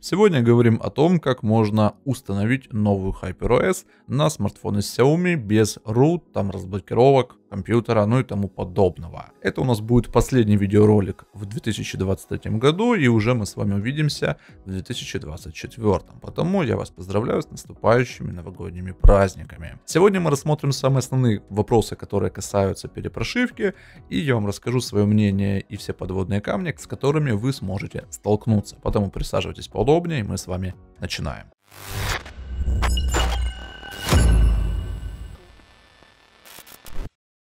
Сегодня говорим о том, как можно установить новую HyperOS на смартфоны Xiaomi без root, там разблокировок, компьютера, ну и тому подобного. Это у нас будет последний видеоролик в 2023 году и уже мы с вами увидимся в 2024. Потому я вас поздравляю с наступающими новогодними праздниками. Сегодня мы рассмотрим самые основные вопросы, которые касаются перепрошивки и я вам расскажу свое мнение и все подводные камни, с которыми вы сможете столкнуться. Поэтому присаживайтесь поудобнее поудобнее, мы с вами начинаем.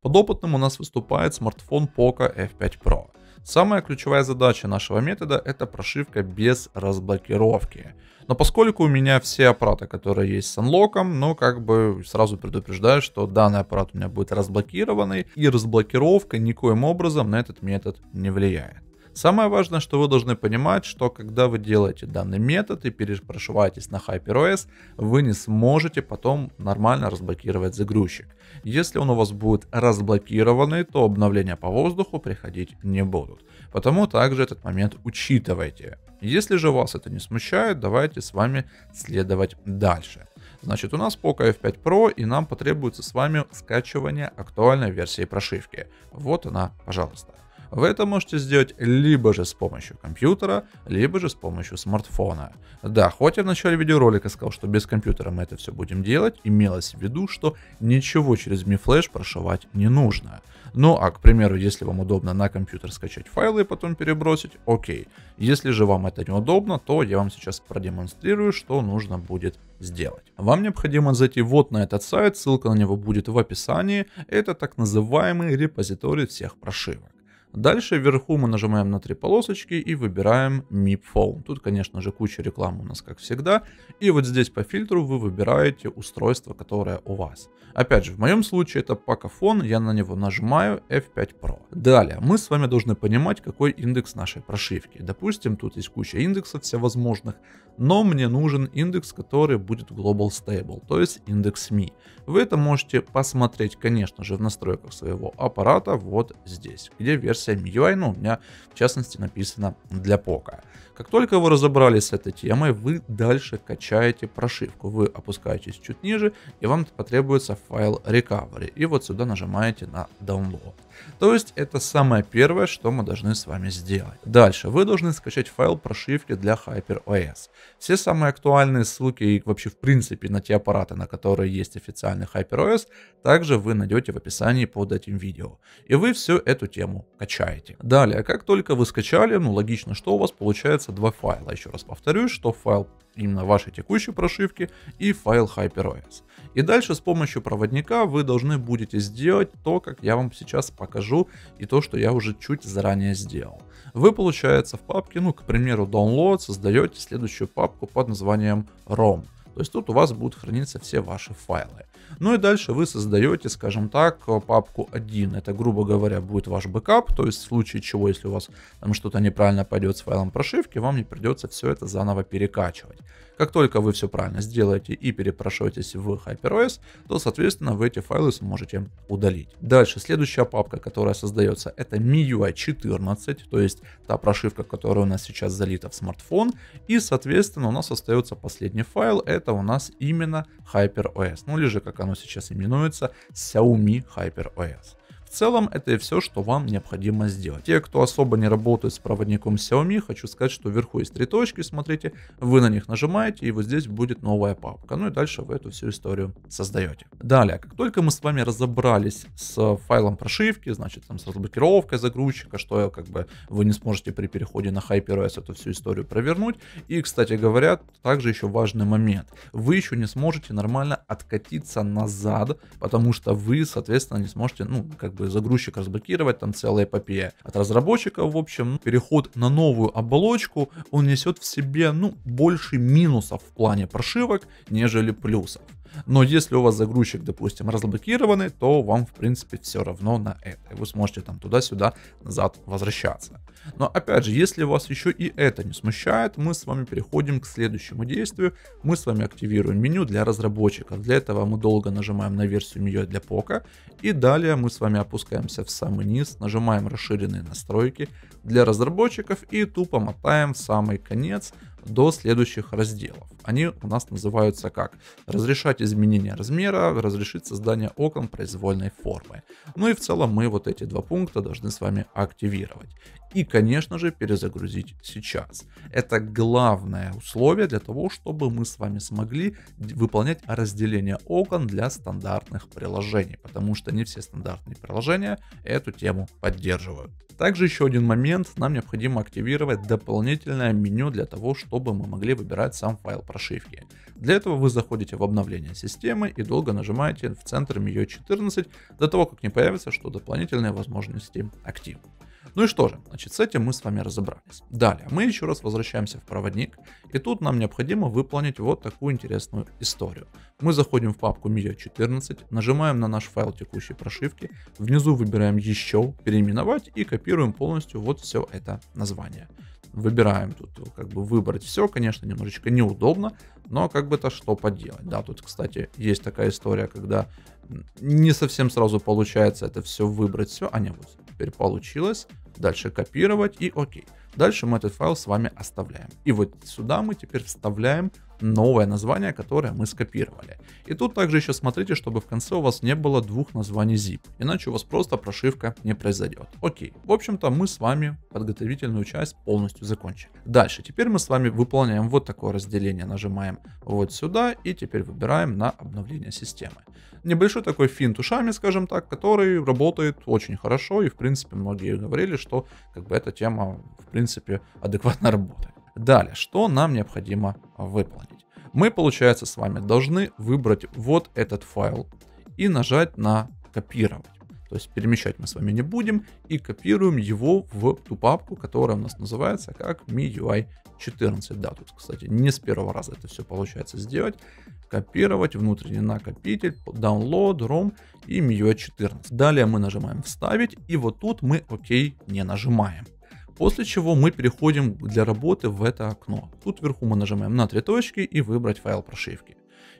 Подопытным у нас выступает смартфон Poco F5 Pro. Самая ключевая задача нашего метода это прошивка без разблокировки. Но поскольку у меня все аппараты, которые есть с анлоком, ну как бы сразу предупреждаю, что данный аппарат у меня будет разблокированный, и разблокировка никоим образом на этот метод не влияет. Самое важное, что вы должны понимать, что когда вы делаете данный метод и перепрошиваетесь на HyperOS, вы не сможете потом нормально разблокировать загрузчик. Если он у вас будет разблокированный, то обновления по воздуху приходить не будут. Потому также этот момент учитывайте. Если же вас это не смущает, давайте с вами следовать дальше. Значит, у нас Poco F5 Pro, и нам потребуется с вами скачивание актуальной версии прошивки. Вот она, пожалуйста. Вы это можете сделать либо же с помощью компьютера, либо же с помощью смартфона. Да, хоть я в начале видеоролика сказал, что без компьютера мы это все будем делать, имелось в виду, что ничего через MiFlash прошивать не нужно. Ну а, к примеру, если вам удобно на компьютер скачать файлы и потом перебросить, окей. Если же вам это неудобно, то я вам сейчас продемонстрирую, что нужно будет сделать. Вам необходимо зайти вот на этот сайт, ссылка на него будет в описании. Это так называемый репозиторий всех прошивок. Дальше вверху мы нажимаем на три полосочки и выбираем MIP Phone. Тут, конечно же, куча рекламы у нас, как всегда. И вот здесь по фильтру вы выбираете устройство, которое у вас. Опять же, в моем случае это Пакофон, я на него нажимаю F5 Pro. Далее, мы с вами должны понимать, какой индекс нашей прошивки. Допустим, тут есть куча индексов всевозможных но мне нужен индекс, который будет Global Stable, то есть индекс Mi. Вы это можете посмотреть, конечно же, в настройках своего аппарата вот здесь, где версия MIUI, ну, у меня в частности написано для Poco. Как только вы разобрались с этой темой, вы дальше качаете прошивку. Вы опускаетесь чуть ниже, и вам потребуется файл recovery. И вот сюда нажимаете на download. То есть это самое первое, что мы должны с вами сделать. Дальше вы должны скачать файл прошивки для HyperOS. Все самые актуальные ссылки и вообще в принципе на те аппараты, на которые есть официальный HyperOS, также вы найдете в описании под этим видео. И вы всю эту тему качаете. Далее, как только вы скачали, ну логично, что у вас получается два файла. Еще раз повторюсь, что файл именно вашей текущей прошивки и файл HyperOS. И дальше с помощью проводника вы должны будете сделать то, как я вам сейчас покажу и то, что я уже чуть заранее сделал вы, получается, в папке, ну, к примеру, download, создаете следующую папку под названием ROM. То есть тут у вас будут храниться все ваши файлы. Ну и дальше вы создаете, скажем так, папку 1. Это, грубо говоря, будет ваш бэкап. То есть в случае чего, если у вас там что-то неправильно пойдет с файлом прошивки, вам не придется все это заново перекачивать. Как только вы все правильно сделаете и перепрошиваетесь в HyperOS, то, соответственно, вы эти файлы сможете удалить. Дальше, следующая папка, которая создается, это MIUI 14, то есть та прошивка, которая у нас сейчас залита в смартфон. И, соответственно, у нас остается последний файл, это у нас именно HyperOS, ну или же, как оно сейчас именуется, Xiaomi HyperOS. В целом, это и все, что вам необходимо сделать. Те, кто особо не работает с проводником Xiaomi, хочу сказать, что вверху есть три точки, смотрите, вы на них нажимаете, и вот здесь будет новая папка. Ну и дальше вы эту всю историю создаете. Далее, как только мы с вами разобрались с файлом прошивки, значит, там с разблокировкой загрузчика, что как бы вы не сможете при переходе на HyperOS эту всю историю провернуть. И, кстати говоря, также еще важный момент. Вы еще не сможете нормально откатиться назад, потому что вы, соответственно, не сможете, ну, как бы чтобы загрузчик разблокировать, там целая эпопея от разработчиков, в общем. Ну, переход на новую оболочку, он несет в себе, ну, больше минусов в плане прошивок, нежели плюсов. Но если у вас загрузчик, допустим, разблокированный, то вам, в принципе, все равно на это. И вы сможете там туда-сюда, назад возвращаться. Но опять же, если вас еще и это не смущает, мы с вами переходим к следующему действию. Мы с вами активируем меню для разработчиков. Для этого мы долго нажимаем на версию MIUI для пока И далее мы с вами опускаемся в самый низ, нажимаем расширенные настройки для разработчиков и тупо мотаем в самый конец до следующих разделов. Они у нас называются как разрешать изменение размера, разрешить создание окон произвольной формы. Ну и в целом мы вот эти два пункта должны с вами активировать и, конечно же, перезагрузить сейчас. Это главное условие для того, чтобы мы с вами смогли выполнять разделение окон для стандартных приложений, потому что не все стандартные приложения эту тему поддерживают. Также еще один момент, нам необходимо активировать дополнительное меню для того, чтобы мы могли выбирать сам файл прошивки. Для этого вы заходите в обновление системы и долго нажимаете в центр MIUI 14 до того, как не появится, что дополнительные возможности активны. Ну и что же, значит, с этим мы с вами разобрались. Далее, мы еще раз возвращаемся в проводник, и тут нам необходимо выполнить вот такую интересную историю. Мы заходим в папку media 14, нажимаем на наш файл текущей прошивки, внизу выбираем еще, переименовать и копируем полностью вот все это название выбираем тут э, как бы выбрать все, конечно, немножечко неудобно, но как бы то что поделать. Да, тут, кстати, есть такая история, когда не совсем сразу получается это все выбрать все, а не вот теперь получилось. Дальше копировать и окей. Дальше мы этот файл с вами оставляем. И вот сюда мы теперь вставляем новое название, которое мы скопировали. И тут также еще смотрите, чтобы в конце у вас не было двух названий zip, иначе у вас просто прошивка не произойдет. Окей. В общем-то, мы с вами подготовительную часть полностью закончили. Дальше. Теперь мы с вами выполняем вот такое разделение. Нажимаем вот сюда и теперь выбираем на обновление системы. Небольшой такой финт ушами, скажем так, который работает очень хорошо и в принципе многие говорили, что как бы эта тема в принципе адекватно работает. Далее, что нам необходимо выполнить? Мы, получается, с вами должны выбрать вот этот файл и нажать на копировать. То есть перемещать мы с вами не будем и копируем его в ту папку, которая у нас называется как MIUI 14. Да, тут, кстати, не с первого раза это все получается сделать. Копировать, внутренний накопитель, download, ROM и MIUI 14. Далее мы нажимаем вставить и вот тут мы ОК не нажимаем. После чего мы переходим для работы в это окно. Тут вверху мы нажимаем на три точки и выбрать файл прошивки.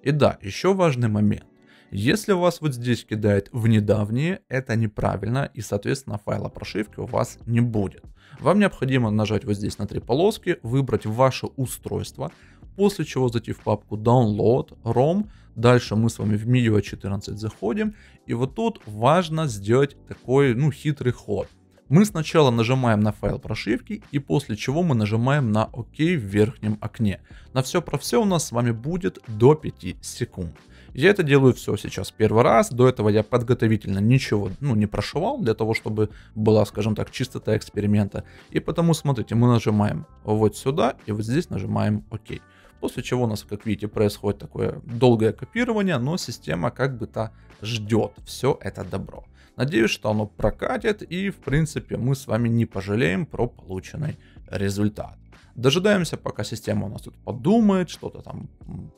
И да, еще важный момент. Если у вас вот здесь кидает в недавние, это неправильно и соответственно файла прошивки у вас не будет. Вам необходимо нажать вот здесь на три полоски, выбрать ваше устройство, после чего зайти в папку Download, ROM, дальше мы с вами в MIUI 14 заходим, и вот тут важно сделать такой, ну, хитрый ход. Мы сначала нажимаем на файл прошивки и после чего мы нажимаем на ОК в верхнем окне. На все про все у нас с вами будет до 5 секунд. Я это делаю все сейчас первый раз, до этого я подготовительно ничего ну, не прошивал, для того, чтобы была, скажем так, чистота эксперимента. И потому, смотрите, мы нажимаем вот сюда и вот здесь нажимаем ОК. После чего у нас, как видите, происходит такое долгое копирование, но система как бы то ждет все это добро. Надеюсь, что оно прокатит и в принципе мы с вами не пожалеем про полученный результат. Дожидаемся, пока система у нас тут подумает, что-то там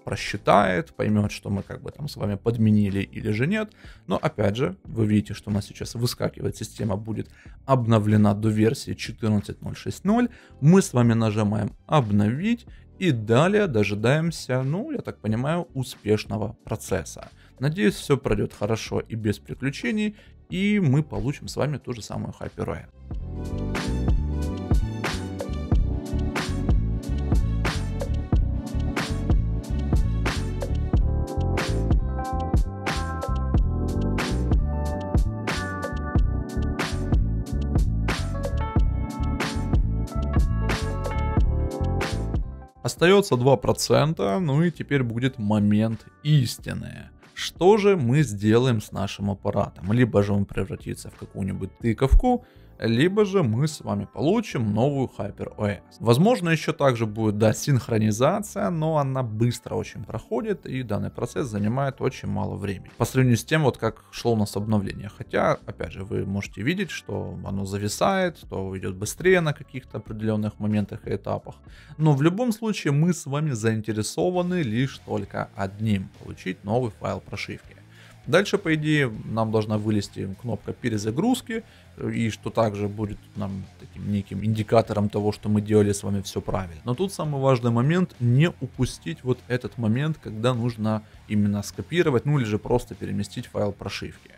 просчитает, поймет, что мы как бы там с вами подменили или же нет. Но опять же, вы видите, что у нас сейчас выскакивает, система будет обновлена до версии 14.0.6.0. Мы с вами нажимаем обновить и далее дожидаемся, ну, я так понимаю, успешного процесса. Надеюсь, все пройдет хорошо и без приключений, и мы получим с вами ту же самую Hyper-Rail. Остается 2%, ну и теперь будет момент истины. Что же мы сделаем с нашим аппаратом? Либо же он превратится в какую-нибудь тыковку, либо же мы с вами получим новую HyperOS. Возможно, еще также будет, да, синхронизация, но она быстро очень проходит, и данный процесс занимает очень мало времени. По сравнению с тем, вот как шло у нас обновление. Хотя, опять же, вы можете видеть, что оно зависает, то идет быстрее на каких-то определенных моментах и этапах. Но в любом случае мы с вами заинтересованы лишь только одним – получить новый файл прошивки. Дальше, по идее, нам должна вылезти кнопка перезагрузки, и что также будет нам таким неким индикатором того, что мы делали с вами все правильно. Но тут самый важный момент не упустить вот этот момент, когда нужно именно скопировать, ну или же просто переместить файл прошивки.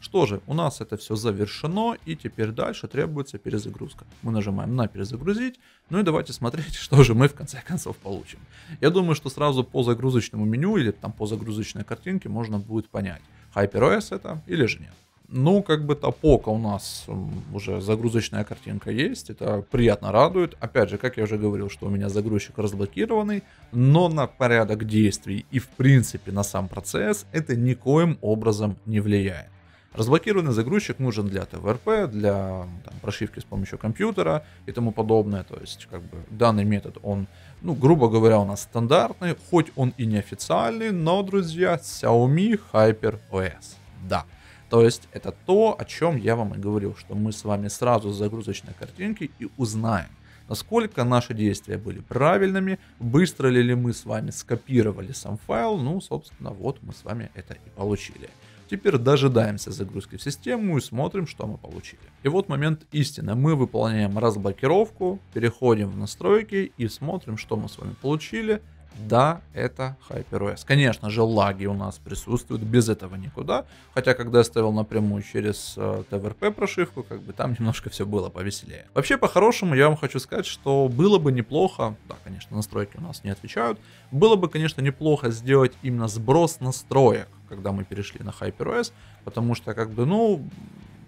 Что же, у нас это все завершено, и теперь дальше требуется перезагрузка. Мы нажимаем на перезагрузить, ну и давайте смотреть, что же мы в конце концов получим. Я думаю, что сразу по загрузочному меню или там по загрузочной картинке можно будет понять, HyperOS это или же нет. Ну, как бы топока у нас уже загрузочная картинка есть, это приятно радует. Опять же, как я уже говорил, что у меня загрузчик разблокированный, но на порядок действий и в принципе на сам процесс это никоим образом не влияет. Разблокированный загрузчик нужен для ТВРП, для там, прошивки с помощью компьютера и тому подобное. То есть, как бы, данный метод, он, ну, грубо говоря, у нас стандартный, хоть он и неофициальный, но, друзья, Xiaomi Hyper OS. Да. То есть это то, о чем я вам и говорил, что мы с вами сразу с загрузочной картинки и узнаем, насколько наши действия были правильными, быстро ли, ли мы с вами скопировали сам файл, ну, собственно, вот мы с вами это и получили. Теперь дожидаемся загрузки в систему и смотрим, что мы получили. И вот момент истины. Мы выполняем разблокировку, переходим в настройки и смотрим, что мы с вами получили. Да, это HyperOS. Конечно же, лаги у нас присутствуют, без этого никуда. Хотя, когда я ставил напрямую через э, ТВРП прошивку, как бы там немножко все было повеселее. Вообще, по-хорошему, я вам хочу сказать, что было бы неплохо, да, конечно, настройки у нас не отвечают, было бы, конечно, неплохо сделать именно сброс настроек, когда мы перешли на HyperOS, потому что, как бы, ну,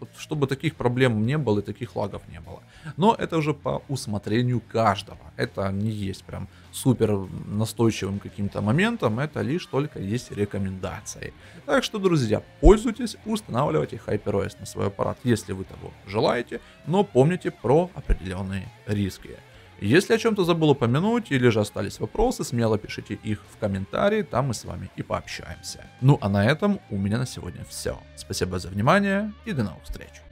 вот, чтобы таких проблем не было и таких лагов не было. Но это уже по усмотрению каждого. Это не есть прям супер настойчивым каким-то моментом, это лишь только есть рекомендации. Так что, друзья, пользуйтесь, устанавливайте HyperOS на свой аппарат, если вы того желаете, но помните про определенные риски. Если о чем-то забыл упомянуть или же остались вопросы, смело пишите их в комментарии, там мы с вами и пообщаемся. Ну а на этом у меня на сегодня все. Спасибо за внимание и до новых встреч.